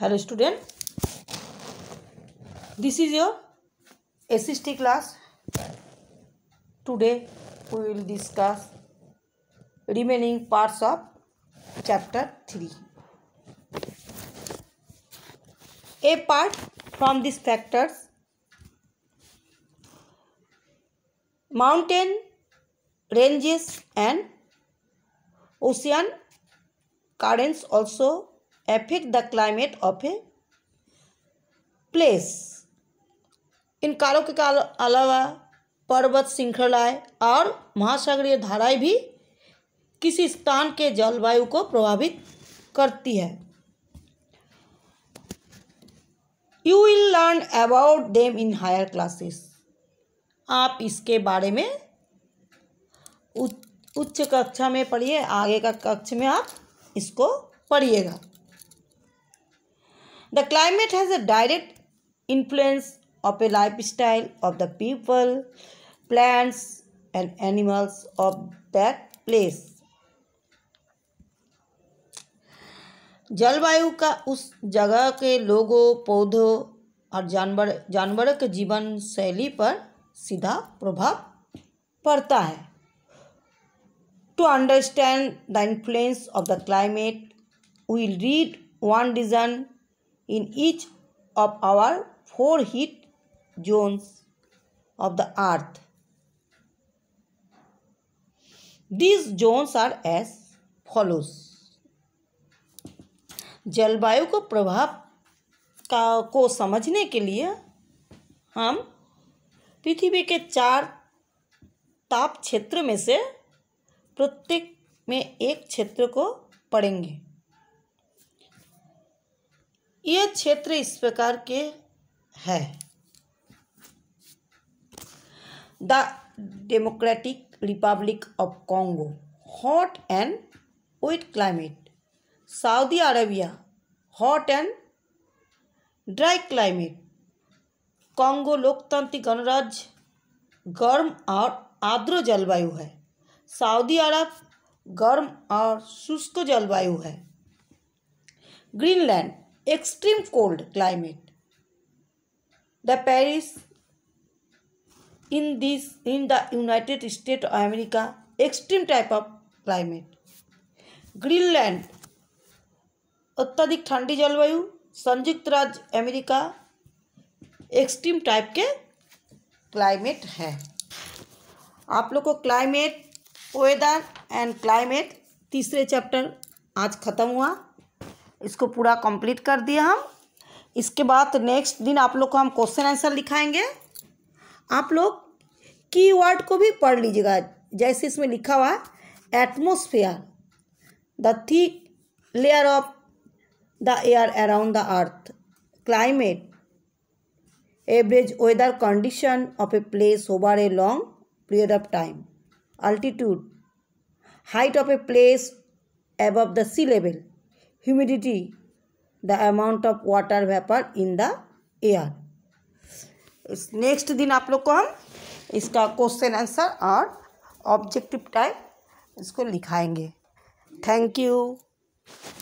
hello student this is your SST class today we will discuss remaining parts of chapter 3 apart from these factors mountain ranges and ocean currents also affect the climate of a place in कालों के काल अलावा पर्वत श्रृंखलाएँ और महासागरीय धाराएं भी किसी स्थान के जलवायु को प्रभावित करती है you will learn about them in higher classes आप इसके बारे में उच्च कक्षा में पढ़िए आगे का कक्ष में आप इसको पढ़िएगा The climate has a direct influence of a lifestyle of the people, plants and animals of that place. जलवायु का उस जगह के लोगों पौधों और जानवर जानवरों के जीवन शैली पर सीधा प्रभाव पड़ता है to understand the influence of the climate will read one डिजन in each of our four heat zones of the earth. These zones are as follows. जलवायु को प्रभाव का को समझने के लिए हम पृथ्वी के चार ताप क्षेत्र में से प्रत्येक में एक क्षेत्र को पढ़ेंगे ये क्षेत्र इस प्रकार के है the Democratic Republic of Congo hot and wet climate Saudi Arabia hot and dry climate Congo लोकतांत्रिक गणराज्य गर्म और आर्द्र जलवायु है सऊदी अरब गर्म और शुष्क जलवायु है Greenland extreme cold climate the paris in this in the united state of america extreme type of climate greenland अत्यधिक ठंडी जलवायु संयुक्त राज्य अमेरिका एक्सट्रीम टाइप के क्लाइमेट है आप लोग को क्लाइमेट वेदर एंड क्लाइमेट तीसरे चैप्टर आज ख़त्म हुआ इसको पूरा कंप्लीट कर दिया हम इसके बाद नेक्स्ट दिन आप लोग को हम क्वेश्चन आंसर लिखाएंगे आप लोग की वर्ड को भी पढ़ लीजिएगा जैसे इसमें लिखा हुआ है atmosphere the thick layer of the air around the earth climate average weather condition of a place over a long period of time altitude height of a place above the sea level humidity the amount of water vapor in the air next दिन आप लोग को हम इसका question answer और objective type इसको लिखाएंगे thank you